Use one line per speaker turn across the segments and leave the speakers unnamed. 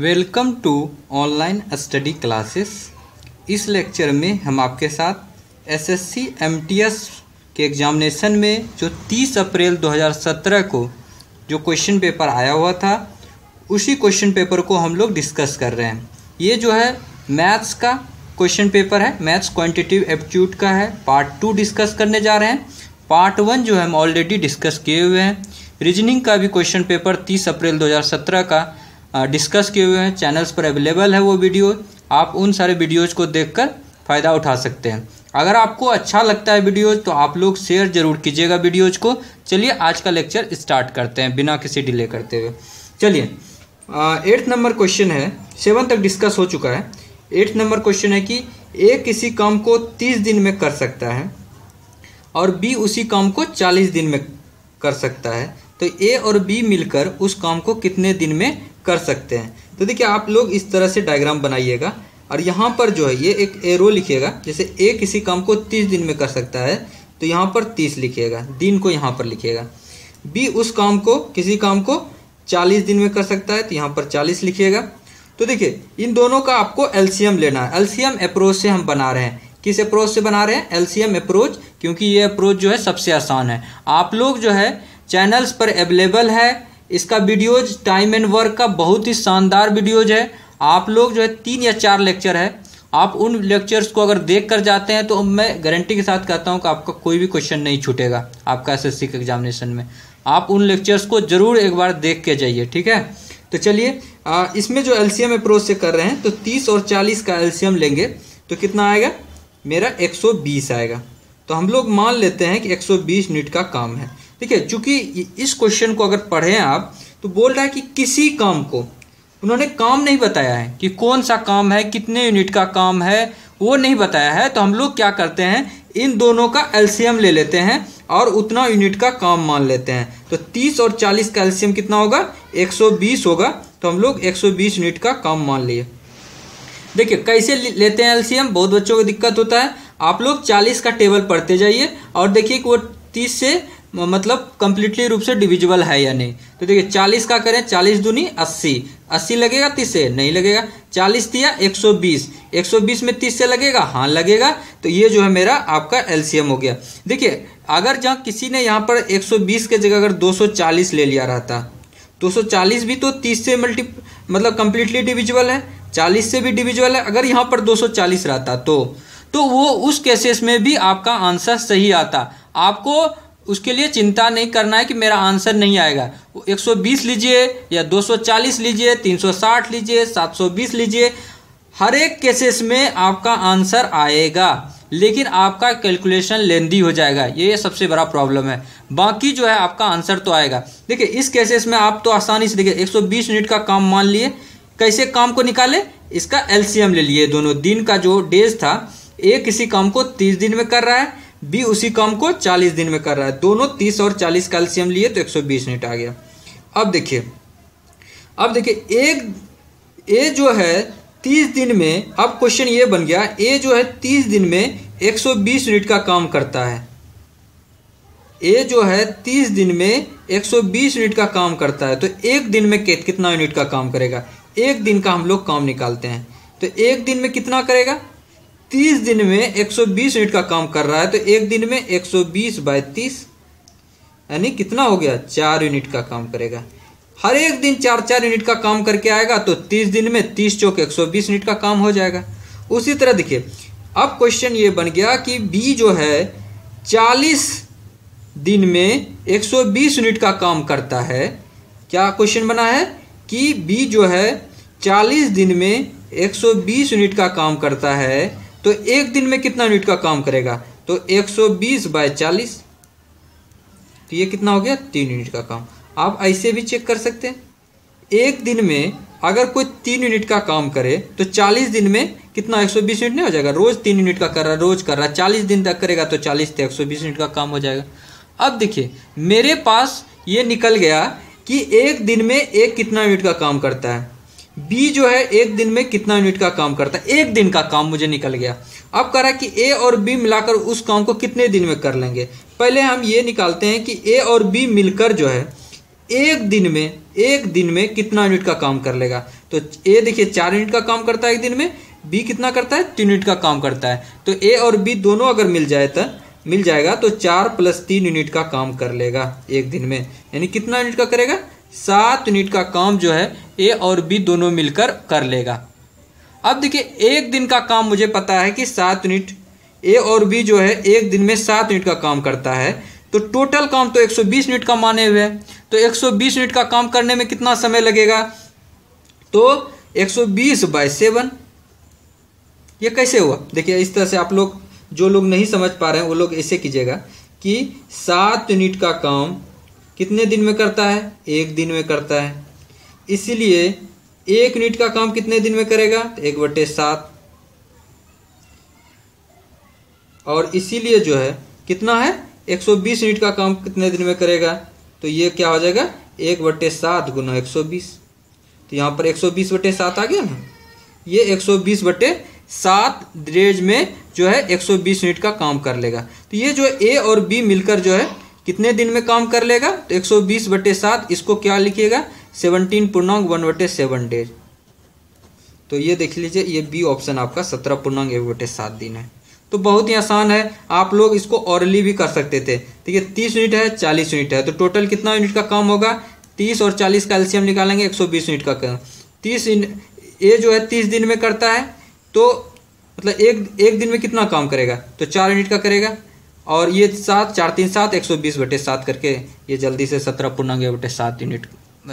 welcome to online study classes इस lecture में हम आपके साथ एसएससी एमटीएस के एग्जामिनेशन में जो 30 अप्रैल 2017 को जो क्वेश्चन पेपर आया हुआ था उसी क्वेश्चन पेपर को हम लोग डिस्कस कर रहे हैं ये जो है मैथ्स का क्वेश्चन पेपर है मैथ्स क्वांटिटिव एप्टीट्यूड का है पार्ट टू डिस्कस करने जा रहे हैं पार्ट वन जो है हम ऑलरेडी डिस्कस किए हुए हैं रीजनिंग का भी क्वेश्चन पेपर 30 अप्रैल 2017 का डिस्कस किए हुए हैं चैनल्स पर अवेलेबल है वो वीडियो आप उन सारे वीडियोज़ को कर फ़ायदा उठा सकते हैं अगर आपको अच्छा लगता है वीडियो तो आप लोग शेयर जरूर कीजिएगा वीडियोज को चलिए आज का लेक्चर स्टार्ट करते हैं बिना किसी डिले करते हुए चलिए एट्थ नंबर क्वेश्चन है सेवन तक डिस्कस हो चुका है एट्थ नंबर क्वेश्चन है कि ए किसी काम को तीस दिन में कर सकता है और बी उसी काम को चालीस दिन में कर सकता है तो ए और बी मिलकर उस काम को कितने दिन में कर सकते हैं तो देखिए आप लोग इस तरह से डायग्राम बनाइएगा और यहाँ पर जो है ये एक एरो लिखिएगा जैसे ए किसी काम को तीस दिन में कर सकता है तो यहाँ पर तीस लिखिएगा दिन को यहाँ पर लिखिएगा बी उस काम को किसी काम को चालीस दिन में कर सकता है तो यहाँ पर चालीस लिखिएगा तो देखिए इन दोनों का आपको एल्सीयम लेना है एल्सीयम अप्रोच से हम बना रहे हैं किस अप्रोच से बना रहे हैं एल्सीयम अप्रोच क्योंकि ये अप्रोच जो है सबसे आसान है आप लोग जो है चैनल्स पर अवेलेबल है इसका वीडियोज टाइम एंड वर्क का बहुत ही शानदार वीडियोज है आप लोग जो है तीन या चार लेक्चर है आप उन लेक्चर्स को अगर देख कर जाते हैं तो मैं गारंटी के साथ कहता हूँ कि आपका कोई भी क्वेश्चन नहीं छूटेगा आपका एस एस के एग्जामिनेशन में आप उन लेक्चर्स को ज़रूर एक बार देख के जाइए ठीक है तो चलिए इसमें जो एलसीएम अप्रोच से कर रहे हैं तो 30 और 40 का एलसीएम लेंगे तो कितना आएगा मेरा 120 आएगा तो हम लोग मान लेते हैं कि 120 यूनिट का काम है ठीक है चूंकि इस क्वेश्चन को अगर पढ़ें आप तो बोल रहा है कि किसी काम को उन्होंने काम नहीं बताया है कि कौन सा काम है कितने यूनिट का काम है वो नहीं बताया है तो हम लोग क्या करते हैं इन दोनों का एल्सियम ले लेते हैं और उतना यूनिट का काम मान लेते हैं तो 30 और 40 का एल्सियम कितना होगा 120 होगा तो हम लोग 120 यूनिट का काम मान लिए देखिए कैसे लेते हैं एल्सियम बहुत बच्चों को दिक्कत होता है आप लोग 40 का टेबल पढ़ते जाइए और देखिए कि वो 30 से मतलब कंप्लीटली रूप से डिविजिबल है या नहीं तो देखिए चालीस का करें चालीस दूनी अस्सी अस्सी लगेगा तीस से नहीं लगेगा चालीस दिया एक सौ बीस एक सौ बीस में तीस से लगेगा हाँ लगेगा तो ये जो है मेरा आपका एलसीएम हो गया देखिए अगर जहाँ किसी ने यहाँ पर एक सौ बीस के जगह अगर दो सौ चालीस ले लिया रहता दो सौ चालीस भी तो तीस से मल्टी मतलब कम्प्लीटली डिविजिबल है चालीस से भी डिविजिबल है अगर यहाँ पर दो सौ चालीस रहता तो तो वो उस केसेस में भी आपका आंसर सही आता आपको उसके लिए चिंता नहीं करना है कि मेरा आंसर नहीं आएगा 120 लीजिए या 240 लीजिए 360 लीजिए 720 लीजिए हर एक केसेस में आपका आंसर आएगा लेकिन आपका कैलकुलेशन लेंदी हो जाएगा ये सबसे बड़ा प्रॉब्लम है बाकी जो है आपका आंसर तो आएगा देखिए इस केसेस में आप तो आसानी से देखिए 120 यूनिट का काम मान लिए कैसे काम को निकाले इसका एलसीएम ले लिए दोनों दिन का जो डेज था एक किसी काम को 30 दिन में कर रहा है बी उसी काम को चालीस दिन में कर रहा है दोनों तीस और चालीस कैल्शियम लिए तो एक सौ बीस यूनिट आ गया अब देखिए अब देखिए एक ए जो है 30 दिन में अब क्वेश्चन ये बन गया ए जो है तीस दिन में एक सौ बीस यूनिट का काम करता है ए जो है तीस दिन में एक सौ बीस यूनिट का काम करता है तो एक दिन में कितना यूनिट का काम करेगा एक दिन का हम लोग काम निकालते हैं तो एक दिन में कितना करेगा तीस दिन में 120 यूनिट का काम कर रहा है तो एक दिन में 120 बाय तीस यानी कितना हो गया चार यूनिट का काम करेगा हर एक दिन चार चार यूनिट का काम करके आएगा तो तीस दिन में तीस चौक एक सौ बीस यूनिट का काम हो जाएगा उसी तरह देखिए अब क्वेश्चन ये बन गया कि बी जो है चालीस दिन में 120 यूनिट का काम करता है क्या क्वेश्चन बना है कि बी जो है 40 दिन में 120 यूनिट का काम करता है तो एक दिन में कितना यूनिट का काम करेगा तो 120 सौ बीस बाय चालीस तो ये कितना हो गया तीन यूनिट का काम आप ऐसे भी चेक कर सकते हैं एक दिन में अगर कोई तीन यूनिट का काम करे तो 40 दिन में कितना 120 यूनिट नहीं हो जाएगा रोज तीन यूनिट का कर रहा रोज कर रहा 40 दिन तक करेगा तो 40 से 120 यूनिट का काम हो जाएगा अब देखिए मेरे पास ये निकल गया कि एक दिन में एक कितना यूनिट का काम करता है बी जो है एक दिन में कितना यूनिट का काम करता है एक दिन का काम मुझे निकल गया अब कह रहा है कि ए और बी मिलाकर उस काम को कितने दिन में कर लेंगे पहले हम ये निकालते हैं कि ए और बी मिलकर जो है एक दिन में एक दिन में कितना यूनिट का काम कर लेगा तो ए देखिए चार यूनिट का काम करता है एक दिन में बी कितना करता है तीन यूनिट का काम करता है तो ए और बी दोनों अगर मिल जाए तो मिल जाएगा तो चार प्लस तीन यूनिट का काम कर लेगा एक दिन में यानी कितना यूनिट का करेगा सात यूनिट का काम जो है ए और बी दोनों मिलकर कर लेगा अब देखिए एक दिन का काम मुझे पता है कि सात यूनिट ए और बी जो है एक दिन में सात यूनिट का काम करता है तो टोटल काम तो 120 मिनट का माने हुए हैं तो 120 मिनट का काम करने में कितना समय लगेगा तो 120 सौ बीस बाय सेवन ये कैसे हुआ देखिए इस तरह से आप लोग जो लोग नहीं समझ पा रहे हैं वो लोग ऐसे कीजिएगा कि सात यूनिट का काम कितने दिन में करता है एक दिन में करता है इसीलिए एक यूनिट का काम कितने दिन में करेगा तो एक बटे सात और इसीलिए जो है कितना है 120 यूनिट का काम कितने दिन में करेगा तो ये क्या हो जाएगा एक बटे सात गुना एक तो यहाँ पर 120 बटे सात आ गया ना ये 120 बटे सात रेज में जो है 120 यूनिट का काम कर लेगा तो ये जो ए और बी मिलकर जो है कितने दिन में काम कर लेगा तो एक सौ बीस बटे सात इसको क्या लिखिएगा सेवनटीन पूर्णांग वन बटे सेवन डेज तो ये देख लीजिए ये बी ऑप्शन आपका सत्रह पूर्णांग एक बटे सात दिन है तो बहुत ही आसान है आप लोग इसको ऑरली भी कर सकते थे ठीक है तीस यूनिट है चालीस यूनिट है तो टोटल कितना यूनिट का काम होगा तीस और चालीस का एल्शियम निकालेंगे एक सौ बीस यूनिट का काम तीस ये जो है तीस दिन में करता है तो मतलब एक एक दिन में कितना काम करेगा तो चार यूनिट का करेगा और ये सात चार तीन सात एक सौ बीस बटे सात करके ये जल्दी से सत्रह पूर्णांग बटे सात यूनिट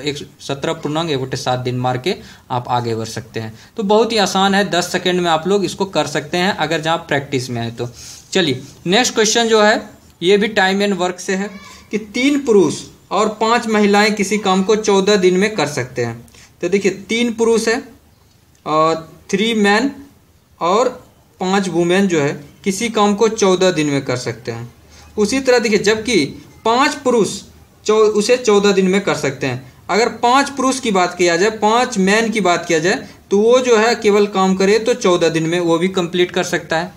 एक सत्रह पूर्णांग एक बटे सात दिन मार के आप आगे बढ़ सकते हैं तो बहुत ही आसान है दस सेकेंड में आप लोग इसको कर सकते हैं अगर जहाँ प्रैक्टिस में है तो चलिए नेक्स्ट क्वेश्चन जो है ये भी टाइम एंड वर्क से है कि तीन पुरुष और पांच महिलाएं किसी काम को चौदह दिन में कर सकते हैं तो देखिए तीन पुरुष है और थ्री मैन और पांच वुमेन जो है किसी काम को चौदह दिन में कर सकते हैं उसी तरह देखिए जबकि पांच पुरुष उसे चौदह दिन में कर सकते हैं अगर पांच पुरुष की बात किया जाए पांच मैन की बात किया जाए तो वो जो है केवल काम करे तो चौदह दिन में वो भी कंप्लीट कर सकता है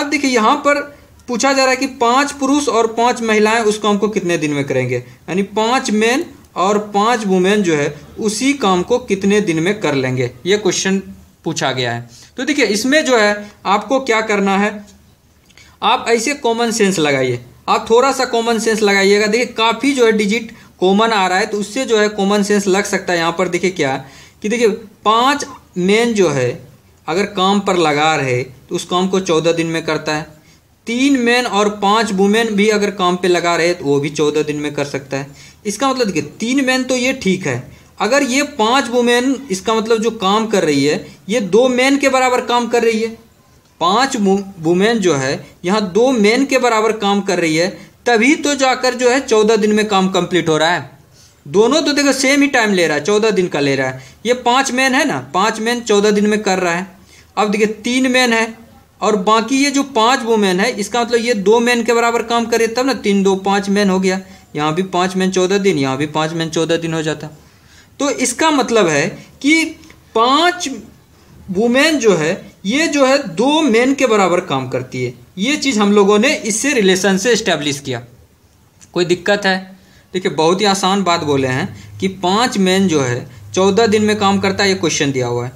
अब देखिए यहाँ पर पूछा जा रहा है कि पांच पुरुष और पांच महिलाएं उस काम को कितने दिन में करेंगे यानी पांच मैन और पांच वुमेन जो है उसी काम को कितने दिन में कर लेंगे ये क्वेश्चन पूछा गया है तो देखिए इसमें जो है आपको क्या करना है आप ऐसे कॉमन सेंस लगाइए आप थोड़ा सा कॉमन सेंस लगाइएगा देखिए काफ़ी जो है डिजिट कॉमन आ रहा है तो उससे जो है कॉमन सेंस लग सकता है यहाँ पर देखिए क्या कि देखिए पाँच मेन जो है अगर काम पर लगा रहे तो उस काम को चौदह दिन में करता है तीन मैन और पांच वुमेन भी अगर काम पे लगा रहे तो वो भी चौदह दिन में कर सकता है इसका मतलब देखिए तीन मैन तो ये ठीक है अगर ये पांच वुमेन इसका मतलब जो काम कर रही है ये दो मैन के बराबर काम कर रही है पांच वुमेन जो है यहाँ दो मेन के बराबर काम कर रही है तभी तो जाकर जो है चौदह दिन में काम कंप्लीट हो रहा है दोनों तो देखो सेम ही टाइम ले रहा है चौदह दिन का ले रहा है ये पांच मेन है ना पांच मेन चौदह दिन में कर रहा है अब देखिए तीन मेन है और बाकी ये जो पांच वुमेन है इसका मतलब ये दो मेन के बराबर काम करे तब ना तीन दो पांच मेन हो गया यहाँ भी पांच मेन चौदह दिन यहाँ भी पांच मेन चौदह दिन हो जाता तो इसका मतलब है कि पांच वुमेन जो है ये जो है दो मेन के बराबर काम करती है ये चीज़ हम लोगों ने इससे रिलेशन से इस्टेब्लिश किया कोई दिक्कत है देखिए बहुत ही आसान बात बोले हैं कि पांच मेन जो है चौदह दिन में काम करता है ये क्वेश्चन दिया हुआ है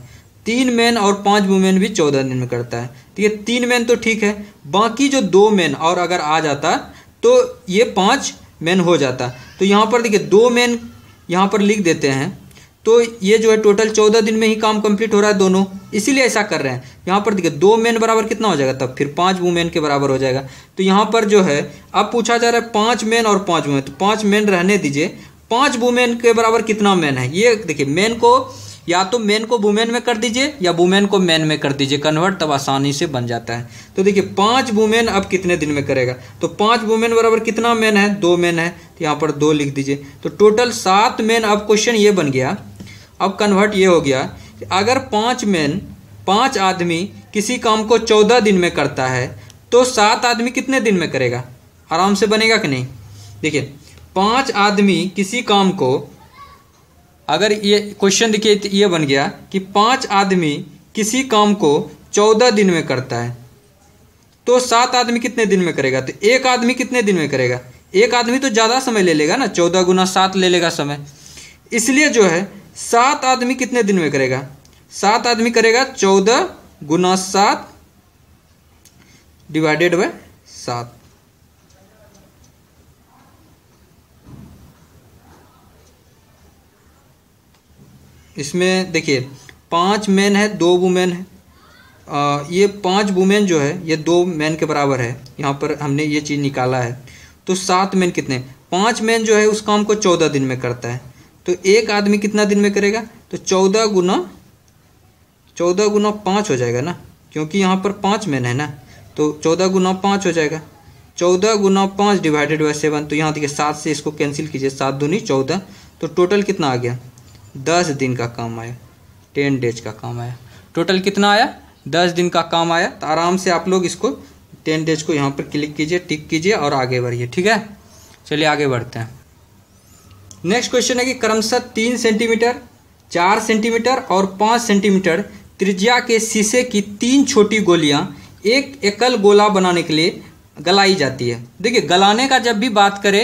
तीन मेन और पांच वुमेन भी चौदह दिन में करता है ठीक तो है तीन मेन तो ठीक है बाकी जो दो मेन और अगर आ जाता तो ये पाँच मेन हो जाता तो यहाँ पर देखिए दो मेन यहाँ पर लिख देते हैं तो ये जो है टोटल चौदह दिन में ही काम कंप्लीट हो रहा है दोनों इसीलिए ऐसा कर रहे हैं यहाँ पर देखिए दो मैन बराबर कितना हो जाएगा तब फिर पांच वुमेन के बराबर हो जाएगा तो यहाँ पर जो है अब पूछा जा रहा है पांच मैन और पांच वुमेन तो पांच मैन रहने दीजिए पांच वुमेन के बराबर कितना मैन है ये देखिए मैन को या तो मैन को वुमेन में कर दीजिए या वुमेन को मैन में कर दीजिए कन्वर्ट तब आसानी से बन जाता है तो देखिए पांच वुमेन अब कितने दिन में करेगा तो पांच वुमेन बराबर कितना मैन है दो मैन है तो यहाँ पर दो लिख दीजिए तो टोटल सात मैन अब क्वेश्चन ये बन गया अब कन्वर्ट ये हो गया कि अगर पाँच मैन पाँच आदमी किसी काम को चौदह दिन में करता है तो सात आदमी कितने दिन में करेगा आराम से बनेगा कि नहीं देखिए पाँच आदमी किसी काम को अगर ये क्वेश्चन देखिए ये बन गया कि पाँच आदमी किसी काम को चौदह दिन में करता है तो सात आदमी कितने दिन में करेगा तो एक आदमी कितने दिन में करेगा एक आदमी तो ज़्यादा समय ले लेगा ना चौदह गुना सात ले लेगा समय इसलिए जो है सात आदमी कितने दिन में करेगा सात आदमी करेगा चौदह गुना सात डिवाइडेड बाय सात इसमें देखिए पांच मैन है दो वुमेन है आ, ये पांच वुमेन जो है ये दो मैन के बराबर है यहां पर हमने ये चीज़ निकाला है तो सात मैन कितने पांच मैन जो है उस काम को चौदह दिन में करता है तो एक आदमी कितना दिन में करेगा तो चौदह गुना चौदह गुना पाँच हो जाएगा ना क्योंकि यहाँ पर पाँच मैन है ना तो चौदह गुना पाँच हो जाएगा चौदह गुना पाँच डिवाइडेड बाई सेवन तो यहाँ देखिए सात से इसको कैंसिल कीजिए सात दूनी चौदह तो टोटल कितना आ गया दस दिन का काम आया टेन डेज का काम आया टोटल कितना आया दस दिन का काम आया तो आराम से आप लोग इसको टेन डेज को यहाँ पर क्लिक कीजिए टिक कीजिए और आगे बढ़िए ठीक है चलिए आगे बढ़ते हैं नेक्स्ट क्वेश्चन है कि क्रमशः तीन सेंटीमीटर चार सेंटीमीटर और पाँच सेंटीमीटर त्रिज्या के शीशे की तीन छोटी गोलियां एक एकल गोला बनाने के लिए गलाई जाती है देखिए गलाने का जब भी बात करें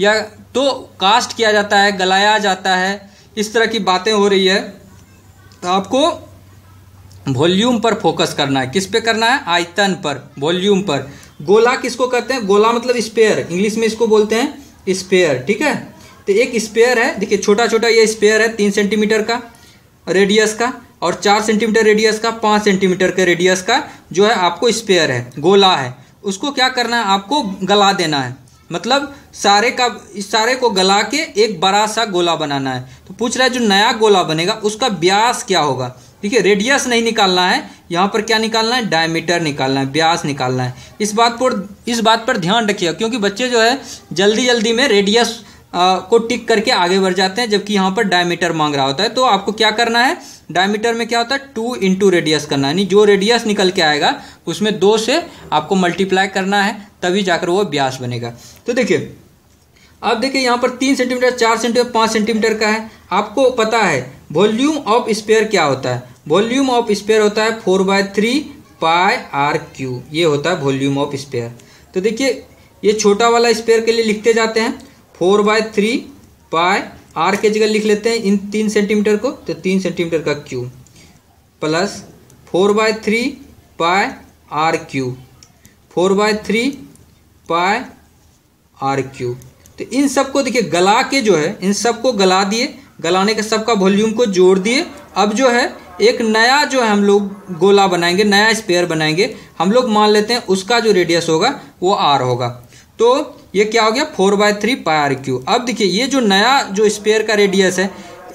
या तो कास्ट किया जाता है गलाया जाता है इस तरह की बातें हो रही है तो आपको वॉल्यूम पर फोकस करना है किस पे करना है आयतन पर वॉल्यूम पर गोला किसको कहते हैं गोला मतलब स्पेयर इंग्लिश में इसको बोलते हैं स्पेयर ठीक है तो एक स्पेयर है देखिए छोटा छोटा ये स्पेयर है तीन सेंटीमीटर का रेडियस का और चार सेंटीमीटर रेडियस का पाँच सेंटीमीटर के रेडियस का जो है आपको स्पेयर है गोला है उसको क्या करना है आपको गला देना है मतलब सारे का सारे को गला के एक बड़ा सा गोला बनाना है तो पूछ रहा है जो नया गोला बनेगा उसका ब्यास क्या होगा ठीक है रेडियस नहीं निकालना है यहाँ पर क्या निकालना है डायमीटर निकालना है ब्यास निकालना है इस बात पर इस बात पर ध्यान रखिएगा क्योंकि बच्चे जो है जल्दी जल्दी में रेडियस को टिक करके आगे बढ़ जाते हैं जबकि यहाँ पर डायमीटर मांग रहा होता है तो आपको क्या करना है डायमीटर में क्या होता है टू इंटू रेडियस करना यानी जो रेडियस निकल के आएगा उसमें दो से आपको मल्टीप्लाई करना है तभी जाकर वो ब्यास बनेगा तो देखिए अब देखिए यहाँ पर तीन सेंटीमीटर चार सेंटीमीटर पाँच सेंटीमीटर का है आपको पता है वॉल्यूम ऑफ स्पेयर क्या होता है वॉल्यूम ऑफ स्पेयर होता है four by three pi r cube ये होता है वॉल्यूम ऑफ स्पेयर तो देखिए ये छोटा वाला स्पेयर के लिए लिखते जाते हैं four by three pi r के जगह लिख लेते हैं इन तीन सेंटीमीटर को तो तीन सेंटीमीटर का cube plus four by three pi r cube four by three pi r cube तो इन सबको देखिए गला के जो है इन सबको गला दिए गलाने के सबका वॉल्यूम को जोड़ दिए अब जो है एक नया जो है हम लोग गोला बनाएंगे नया स्पेयर बनाएंगे हम लोग मान लेते हैं उसका जो रेडियस होगा वो आर होगा तो ये क्या हो गया four by three pi r cube अब देखिए ये जो नया जो स्पेयर का रेडियस है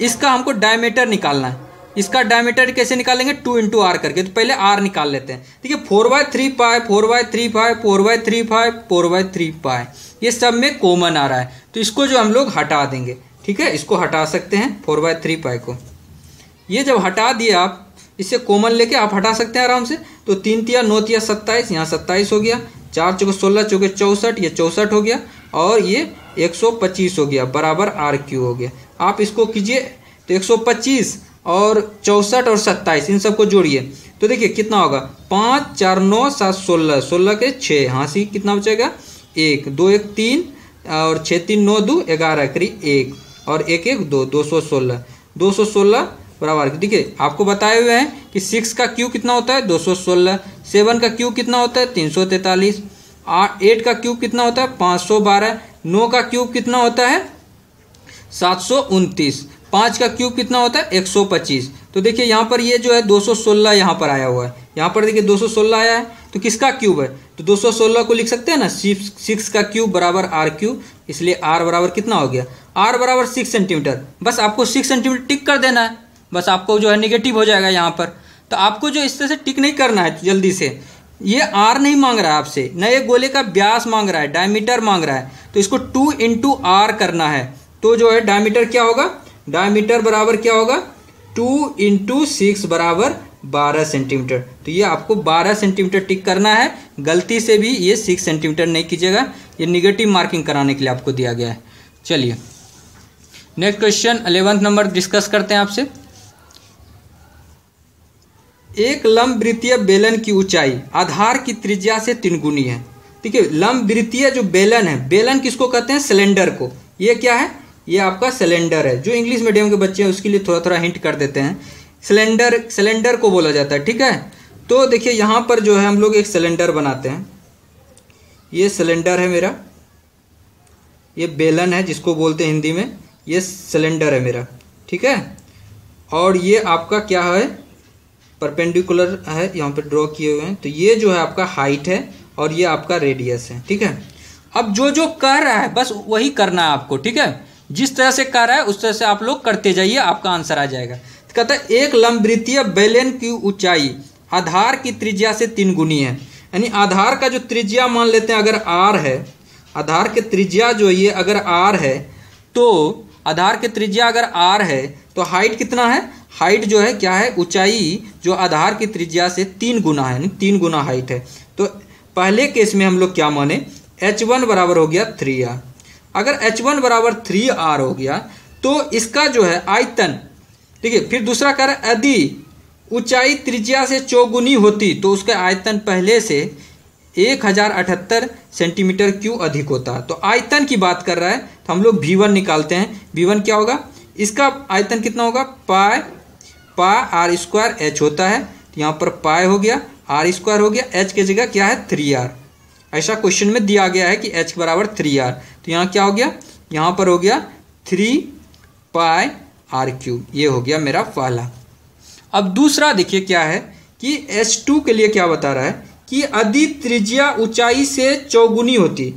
इसका हमको डायमीटर निकालना है इसका डायमीटर कैसे निकालेंगे टू इंटू आर करके तो पहले आर निकाल लेते हैं ठीक है four by three pi four by three pi four by three pi four by three pi ये सब में कॉमन आ रहा है तो इसको जो हम लोग हटा देंगे ठीक है इसको हटा सकते हैं फोर बाय थ्री पाए को ये जब हटा दिए आप इससे कॉमन लेके आप हटा सकते हैं आराम से तो तीन तिया नौ तिया सत्ताईस यहाँ सत्ताईस हो गया चार चौके सोलह चौके चौसठ ये चौसठ हो गया और ये एक सौ पच्चीस हो गया बराबर आर क्यू हो गया आप इसको कीजिए तो एक सौ पच्चीस और चौसठ और सत्ताईस इन सबको जोड़िए तो देखिए कितना होगा पाँच चार नौ सात सोलह सोलह के छः हाँ सी कितना बचेगा एक दो एक तीन और छः तीन नौ दो ग्यारह करी एक और एक एक दो दो सौ सोलह दो सौ सोलह बराबर ठीक देखिए आपको बताए हुए हैं कि सिक्स का क्यू कितना होता है दो सौ सोलह सेवन का क्यू कितना होता है तीन सौ तैंतालीस एट का क्यूब कितना होता है पाँच सौ बारह नौ का क्यूब कितना होता है सात सौ उनतीस पाँच का क्यूब कितना होता है एक सौ पच्चीस तो देखिए यहाँ पर ये जो है दो सौ सोलह यहाँ पर आया हुआ है यहाँ पर देखिए दो सौ सोलह आया है तो किसका क्यूब है तो दो सौ सोलह को लिख सकते हैं ना सिक्स का क्यूब बराबर आर क्यूब इसलिए आर बराबर कितना हो गया आर बराबर सिक्स सेंटीमीटर बस आपको सिक्स सेंटीमीटर टिक कर देना है बस आपको जो है निगेटिव हो जाएगा यहाँ पर तो आपको जो इस तरह से टिक नहीं करना है जल्दी से ये आर नहीं मांग रहा है आपसे न ये गोले का ब्यास मांग रहा है डायमीटर मांग रहा है तो इसको टू इंटू आर करना है तो जो है डायमीटर क्या होगा डायमीटर बराबर क्या होगा टू इंटू सिक्स बराबर बारह सेंटीमीटर तो ये आपको बारह सेंटीमीटर टिक करना है गलती से भी ये सिक्स सेंटीमीटर नहीं कीजिएगा ये निगेटिव मार्किंग कराने के लिए आपको दिया गया है चलिए next question eleventh number discuss करते हैं आपसे एक लंब वृत्तीय बेलन की ऊंचाई आधार की त्रिज्या से गुनी है ठीक है लंब वृत्तीय जो बेलन है बेलन किसको कहते हैं सिलेंडर को ये क्या है ये आपका सिलेंडर है जो इंग्लिश मीडियम के बच्चे हैं उसके लिए थोड़ा थोड़ा हिंट कर देते हैं सिलेंडर सिलेंडर को बोला जाता है ठीक है तो देखिए यहाँ पर जो है हम लोग एक सिलेंडर बनाते हैं ये सिलेंडर है मेरा ये बेलन है जिसको बोलते हैं हिंदी में ये सिलेंडर है मेरा ठीक है और ये आपका क्या है परपेंडिकुलर है यहाँ पे ड्रॉ किए हुए हैं तो ये जो है आपका हाइट है और ये आपका रेडियस है ठीक है अब जो जो कर रहा है बस वही करना है आपको ठीक है जिस तरह से कर रहा है उस तरह से आप लोग करते जाइए आपका आंसर आ जाएगा तो कहता है एक लंबवृत्तीय बेलन की ऊंचाई आधार की त्रिज्या से तीन गुनी है यानी आधार का जो त्रिज्या मान लेते हैं अगर आर है आधार के त्रिज्या जो ये अगर आर है तो आधार के त्रिज्या अगर आर है तो हाइट कितना है हाइट जो है क्या है ऊंचाई जो आधार की त्रिज्या से तीन गुना है तीन गुना हाइट है तो पहले केस में हम लोग क्या माने एच वन बराबर हो गया थ्री आर अगर एच वन बराबर थ्री आर हो गया तो इसका जो है आयतन ठीक है फिर दूसरा कह रहा है यदि ऊंचाई त्रिज्या से चौगुनी होती तो उसका आयतन पहले से एक हज़ार अठहत्तर सेंटीमीटर क्यों अधिक होता तो आयतन की बात कर रहा है तो हम लोग भी वन निकालते हैं भी वन क्या होगा इसका आयतन कितना होगा पाए पा आर स्क्वायर एच होता है तो यहाँ पर पाए हो गया आर स्क्वायर हो गया एच की जगह क्या है थ्री आर ऐसा क्वेश्चन में दिया गया है कि एच बराबर थ्री आर तो यहाँ क्या हो गया यहाँ पर हो गया थ्री पाए आर क्यूब ये हो गया मेरा पहला अब दूसरा देखिए क्या है कि एच टू के लिए क्या बता रहा है कि यदि त्रिज्या ऊंचाई से चौगुनी होती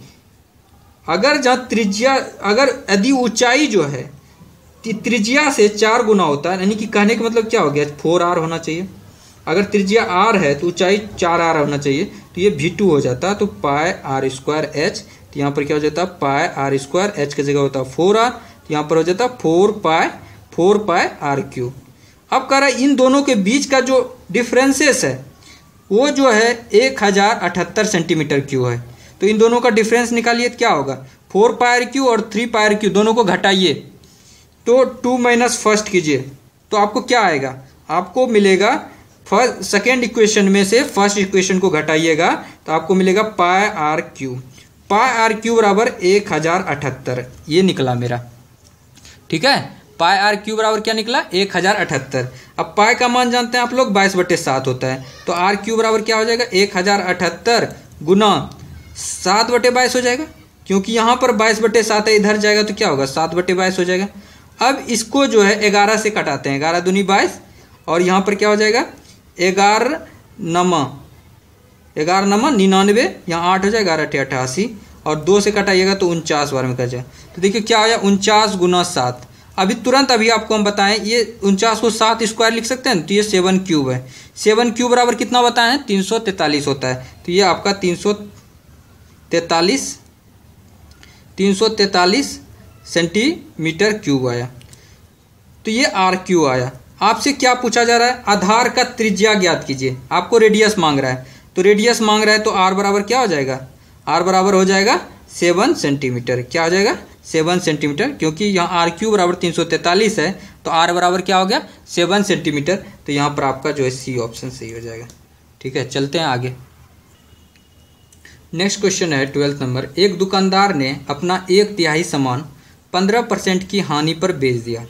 अगर जहाँ त्रिज्या अगर यदि ऊंचाई जो है त्रिज्या से चार गुना होता है यानी कि कहने का मतलब क्या हो गया फोर आर होना चाहिए अगर त्रिज्या आर है तो ऊंचाई चार आर होना चाहिए तो ये भी टू हो जाता तो पाए आर स्क्वायर एच तो यहाँ पर क्या हो जाता है पाए आर स्क्वायर एच की जगह होता है फोर आर तो यहाँ पर हो जाता है four pi four pi r cube अब कह रहा है इन दोनों के बीच का जो डिफ्रेंसेस है वो जो है एक हज़ार अठहत्तर सेंटीमीटर क्यू है तो इन दोनों का डिफरेंस निकालिए तो क्या होगा फोर पायर क्यू और थ्री पायर क्यू दोनों को घटाइए तो टू माइनस फर्स्ट कीजिए तो आपको क्या आएगा आपको मिलेगा फर्स्ट सेकेंड इक्वेशन में से फर्स्ट इक्वेशन को घटाइएगा तो आपको मिलेगा pi r cube pi r cube बराबर एक हज़ार अठहत्तर ये निकला मेरा ठीक है पाए आर क्यू बराबर क्या निकला एक हज़ार अठहत्तर अब पाए का मान जानते हैं आप लोग बाईस बटे सात होता है तो आर क्यू बराबर क्या हो जाएगा एक हज़ार अठहत्तर गुना सात बटे बाईस हो जाएगा क्योंकि यहां पर बाईस बटे सात है इधर जाएगा तो क्या होगा सात बटे बाईस हो जाएगा अब इसको जो है ग्यारह से कटाते हैं ग्यारह दूनी बाईस और यहाँ पर क्या हो जाएगा ग्यारह नम ग्यारह नम निन्यानवे यहाँ आठ हो जाए ग्यारह अठासी और दो से कटाइएगा तो उनचास बार में कट जाए तो देखिए क्या हो जाए उनचास गुना सात अभी तुरंत अभी आपको हम बताएं ये उनचास को सात स्क्वायर लिख सकते हैं तो ये सेवन क्यूब है सेवन क्यूब बराबर कितना बताएं तीन सौ तैंतालीस होता है तो ये आपका तीन सौ तैंतालीस तीन सौ तैंतालीस सेंटीमीटर क्यूब आया तो ये आर क्यू आया आपसे क्या पूछा जा रहा है आधार का त्रिज्या ज्ञात कीजिए आपको रेडियस मांग रहा है तो रेडियस मांग रहा है तो आर बराबर क्या हो जाएगा आर बराबर हो जाएगा सेवन सेंटीमीटर क्या हो जाएगा सेवन सेंटीमीटर क्योंकि यहाँ आर क्यू बराबर तीन सौ तैंतालीस है तो आर बराबर क्या हो गया सेवन सेंटीमीटर तो यहाँ पर आपका जो है सी ऑप्शन सही हो जाएगा ठीक है चलते हैं आगे नेक्स्ट क्वेश्चन है ट्वेल्थ नंबर एक दुकानदार ने अपना एक तिहाई सामान पंद्रह परसेंट की हानि पर बेच दिया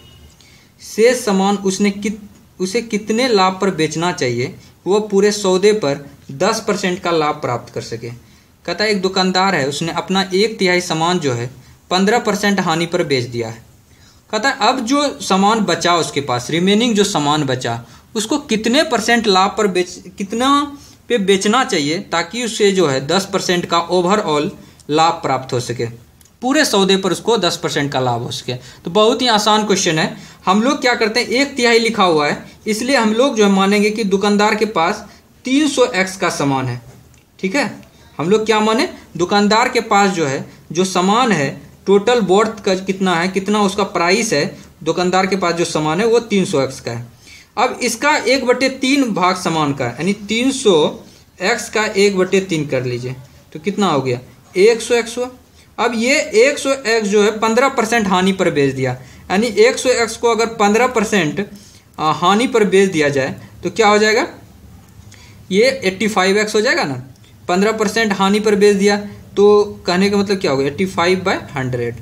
शेष सामान उसने कित उसे कितने लाभ पर बेचना चाहिए वह पूरे सौदे पर दस परसेंट का लाभ प्राप्त कर सके कहता एक दुकानदार है उसने अपना एक तिहाई सामान जो है पंद्रह परसेंट हानि पर बेच दिया है कहता अब जो सामान बचा उसके पास रिमेनिंग जो सामान बचा उसको कितने परसेंट लाभ पर बेच कितना पे बेचना चाहिए ताकि उसे जो है दस परसेंट का ओवरऑल लाभ प्राप्त हो सके पूरे सौदे पर उसको दस परसेंट का लाभ हो सके तो बहुत ही आसान क्वेश्चन है हम लोग क्या करते हैं एक तिहाई लिखा हुआ है इसलिए हम लोग जो है मानेंगे कि दुकानदार के पास तीन सौ एक्स का सामान है ठीक है हम लोग क्या माने दुकानदार के पास जो है जो सामान है टोटल वर्थ का कितना है कितना उसका प्राइस है दुकानदार के पास जो सामान है वो तीन सौ एक्स का है अब इसका एक बटे तीन भाग सामान का यानी तीन सौ एक्स का एक बटे तीन कर लीजिए तो कितना हो गया एक सौ एक्स अब ये 100x जो है 15 परसेंट हानि पर बेच दिया यानी 100x को अगर 15 परसेंट हानि पर बेच दिया जाए तो क्या हो जाएगा ये 85x हो जाएगा ना 15 परसेंट हानि पर बेच दिया तो कहने का मतलब क्या होगा 85 फाइव बाई हंड्रेड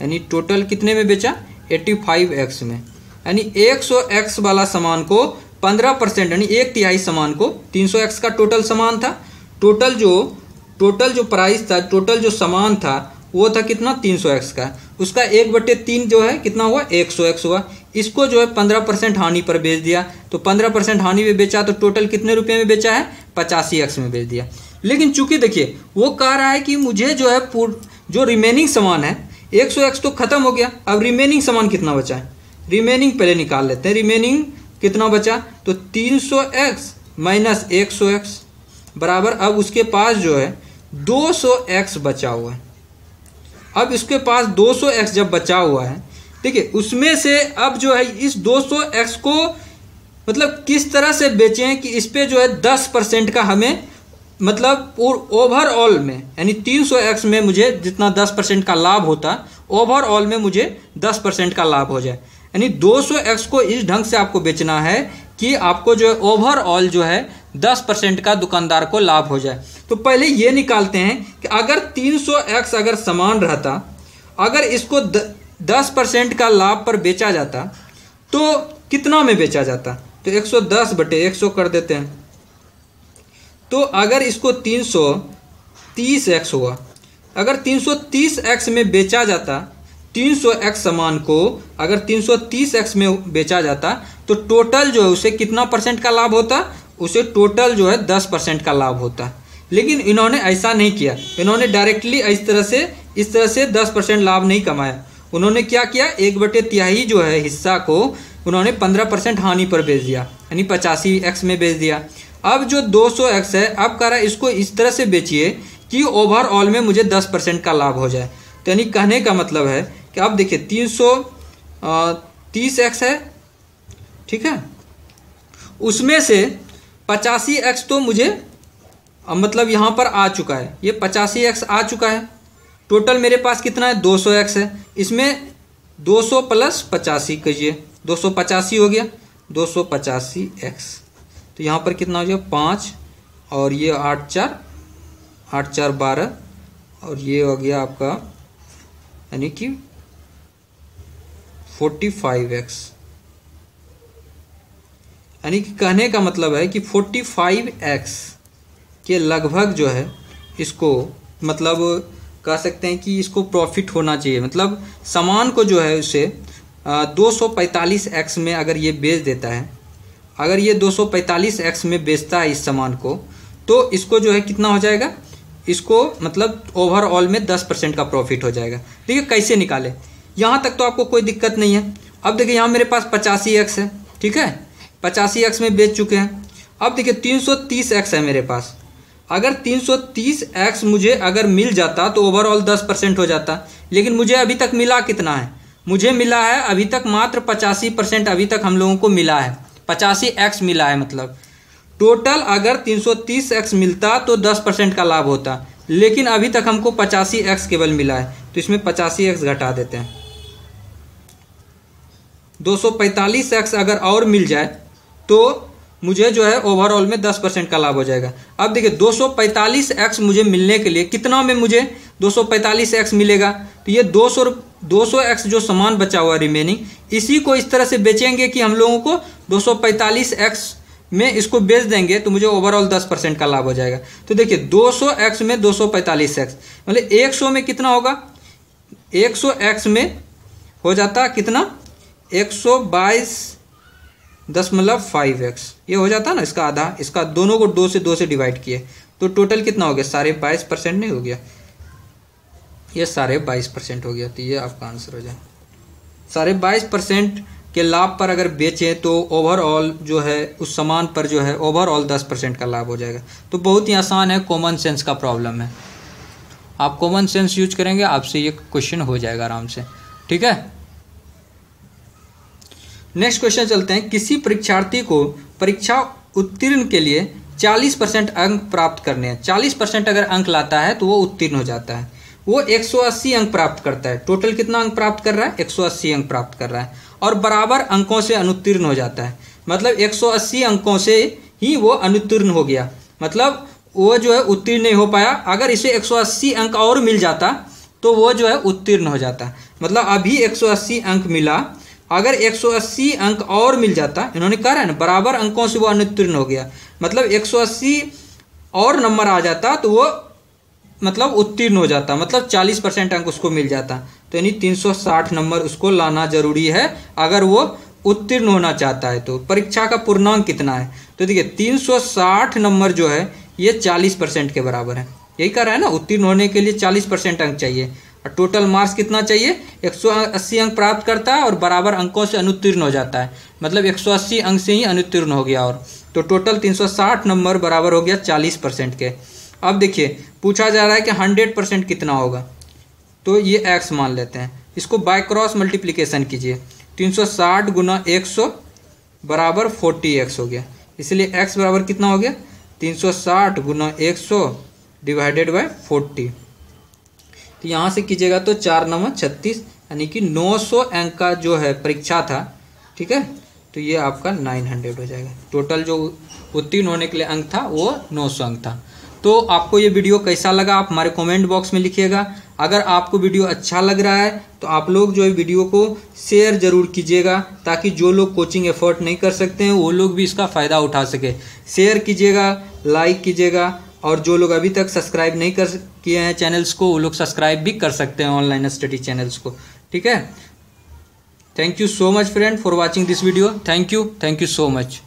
यानी टोटल कितने में बेचा 85x में यानी 100x वाला सामान को 15 परसेंट यानी एक तिहाई सामान को 300x का टोटल सामान था टोटल जो टोटल जो प्राइस था टोटल जो सामान था वो था कितना तीन सौ एक्स का उसका एक बटे तीन जो है कितना हुआ एक सौ एक्स हुआ इसको जो है पंद्रह परसेंट हानि पर बेच दिया तो पंद्रह परसेंट हानि में बेचा तो टोटल कितने रुपये में बेचा है पचासी एक्स में बेच दिया लेकिन चूंकि देखिए वो कह रहा है कि मुझे जो है जो रिमेनिंग सामान है एक सौ एक्स तो खत्म हो गया अब रिमेनिंग सामान कितना बचा है रिमेनिंग पहले निकाल लेते हैं रिमेनिंग कितना बचा तो तीन सौ एक्स माइनस एक सौ एक्स बराबर अब उसके पास जो है 200x बचा हुआ है अब इसके पास 200x जब बचा हुआ है ठीक है उसमें से अब जो है इस 200x को मतलब किस तरह से बेचें कि इस पर जो है 10 परसेंट का हमें मतलब ओवरऑल में यानी 300x में मुझे जितना 10 परसेंट का लाभ होता ओवरऑल में मुझे 10 परसेंट का लाभ हो जाए यानी 200x को इस ढंग से आपको बेचना है कि आपको जो है ओवरऑल जो है दस परसेंट का दुकानदार को लाभ हो जाए तो पहले ये निकालते हैं कि अगर तीन सौ एक्स अगर समान रहता अगर इसको दस परसेंट का लाभ पर बेचा जाता तो कितना में बेचा जाता तो एक सौ दस बटे एक सौ कर देते हैं तो अगर इसको तीन सौ तीस एक्स हुआ अगर तीन सौ तीस एक्स में बेचा जाता तीन सौ एक्स सामान को अगर तीन सौ तीस एक्स में बेचा जाता तो टोटल जो है उसे कितना परसेंट का लाभ होता उसे टोटल जो है दस परसेंट का लाभ होता लेकिन इन्होंने ऐसा नहीं किया इन्होंने डायरेक्टली इस तरह से इस तरह से दस परसेंट लाभ नहीं कमाया उन्होंने क्या किया एक बटे तिहाई जो है हिस्सा को उन्होंने पंद्रह परसेंट हानि पर बेच दिया यानी पचासी एक्स में बेच दिया अब जो दो सौ एक्स है अब कह रहा है इसको इस तरह से बेचिए कि ओवरऑल में मुझे दस परसेंट का लाभ हो जाए तो यानी कहने का मतलब है कि अब देखिए तीन सौ तीस एक्स है ठीक है उसमें से पचासी एक्स तो मुझे अब मतलब यहाँ पर आ चुका है ये पचासी एक्स आ चुका है टोटल मेरे पास कितना है दो सौ एक्स है इसमें दो सौ प्लस पचासी कहिए दो सौ पचासी हो गया दो सौ पचासी एक्स तो यहाँ पर कितना हो गया पाँच और ये आठ चार आठ चार बारह और ये हो गया आपका यानी कि फोर्टी फाइव एक्स यानी कि कहने का मतलब है कि फोर्टी फाइव एक्स के लगभग जो है इसको मतलब कह सकते हैं कि इसको प्रॉफिट होना चाहिए मतलब सामान को जो है उसे दो सौ पैंतालीस एक्स में अगर ये बेच देता है अगर ये दो सौ पैंतालीस एक्स में बेचता है इस सामान को तो इसको जो है कितना हो जाएगा इसको मतलब ओवरऑल में दस परसेंट का प्रॉफिट हो जाएगा देखिए कैसे निकाले यहाँ तक तो आपको कोई दिक्कत नहीं है अब देखिए यहाँ मेरे पास पचासी एक्स है ठीक है पचासी एक्स में बेच चुके हैं अब देखिए तीन सौ तीस एक्स है मेरे पास अगर तीन सौ तीस एक्स मुझे अगर मिल जाता तो ओवरऑल दस परसेंट हो जाता लेकिन मुझे अभी तक मिला कितना है मुझे मिला है अभी तक मात्र पचासी परसेंट अभी तक हम लोगों को मिला है पचासी एक्स मिला है मतलब टोटल अगर तीन सौ तीस एक्स मिलता तो दस परसेंट का लाभ होता लेकिन अभी तक हमको पचासी एक्स केवल मिला है तो इसमें पचासी एक्स घटा देते हैं 245 एक्स अगर और मिल जाए तो मुझे जो है ओवरऑल में 10 परसेंट का लाभ हो जाएगा अब देखिए 245 एक्स मुझे मिलने के लिए कितना में मुझे 245 एक्स मिलेगा तो ये 200 सौ एक्स जो सामान बचा हुआ रिमेनिंग इसी को इस तरह से बेचेंगे कि हम लोगों को 245 एक्स में इसको बेच देंगे तो मुझे ओवरऑल 10 परसेंट का लाभ हो जाएगा तो देखिए 200 एक्स में 245 एक्स मतलब 100 में कितना होगा 100 एक्स में हो जाता कितना एक सौ बाईस दशमलव फाइव एक्स ये हो जाता ना इसका आधा इसका दोनों को दो से दो से डिवाइड किए तो टोटल कितना हो गया साढ़े बाईस परसेंट नहीं हो गया ये साढ़े बाईस परसेंट हो गया तो ये आपका आंसर हो जाए साढ़े बाईस परसेंट के लाभ पर अगर बेचें तो ओवरऑल जो है उस सामान पर जो है ओवरऑल दस परसेंट का लाभ हो जाएगा तो बहुत ही आसान है कॉमन सेंस का प्रॉब्लम है आप कॉमन सेंस यूज करेंगे आपसे ये क्वेश्चन हो जाएगा आराम से ठीक है नेक्स्ट क्वेश्चन चलते हैं किसी परीक्षार्थी को परीक्षा उत्तीर्ण के लिए 40 परसेंट अंक प्राप्त करने हैं 40 परसेंट अगर अंक लाता है तो वो उत्तीर्ण हो जाता है वो 180 अंक प्राप्त करता है टोटल कितना अंक प्राप्त कर रहा है 180 अंक प्राप्त कर रहा है और बराबर अंकों से अनुत्तीर्ण हो जाता है मतलब 180 अंकों से ही वो अनुत्तीर्ण हो गया मतलब वो जो है उत्तीर्ण नहीं हो पाया अगर इसे 180 अंक और मिल जाता तो वो जो है उत्तीर्ण हो जाता मतलब अभी 180 अंक मिला अगर 180 अंक और मिल जाता इन्होंने कह रहा है ना बराबर अंकों से वो अनुत्तीर्ण हो गया मतलब 180 और नंबर आ जाता तो वो मतलब उत्तीर्ण हो जाता मतलब 40 परसेंट अंक उसको मिल जाता तो यानी 360 नंबर उसको लाना जरूरी है अगर वो उत्तीर्ण होना चाहता है तो परीक्षा का पूर्णांक कितना है तो देखिए 360 नंबर जो है ये 40 परसेंट के बराबर है यही कह रहा है ना उत्तीर्ण होने के लिए 40 परसेंट अंक चाहिए और टोटल मार्क्स कितना चाहिए 180 अंक प्राप्त करता है और बराबर अंकों से अनुत्तीर्ण हो जाता है मतलब 180 अंक से ही अनुत्तीर्ण हो गया और तो टोटल 360 नंबर बराबर हो गया 40 परसेंट के अब देखिए पूछा जा रहा है कि 100 परसेंट कितना होगा तो ये एक्स मान लेते हैं इसको बाय क्रॉस मल्टीप्लीकेशन कीजिए तीन सौ गुना एक बराबर फोर्टी हो गया इसलिए एक्स बराबर कितना हो गया तीन सौ गुना एक डिवाइडेड बाई फोर्टी तो यहाँ से कीजिएगा तो चार नव छत्तीस यानी कि नौ सौ अंक का जो है परीक्षा था ठीक है तो ये आपका नाइन हंड्रेड हो जाएगा टोटल जो उत्तीर्ण होने के लिए अंक था वो नौ सौ अंक था तो आपको ये वीडियो कैसा लगा आप हमारे कमेंट बॉक्स में लिखिएगा अगर आपको वीडियो अच्छा लग रहा है तो आप लोग जो है वीडियो को शेयर ज़रूर कीजिएगा ताकि जो लोग कोचिंग एफोर्ड नहीं कर सकते हैं वो लोग भी इसका फ़ायदा उठा सके शेयर कीजिएगा लाइक कीजिएगा और जो लोग अभी तक सब्सक्राइब नहीं कर किए हैं चैनल्स को वो लोग सब्सक्राइब भी कर सकते हैं ऑनलाइन स्टडी चैनल्स को ठीक है thank you so much friend for watching this video thank you thank you so much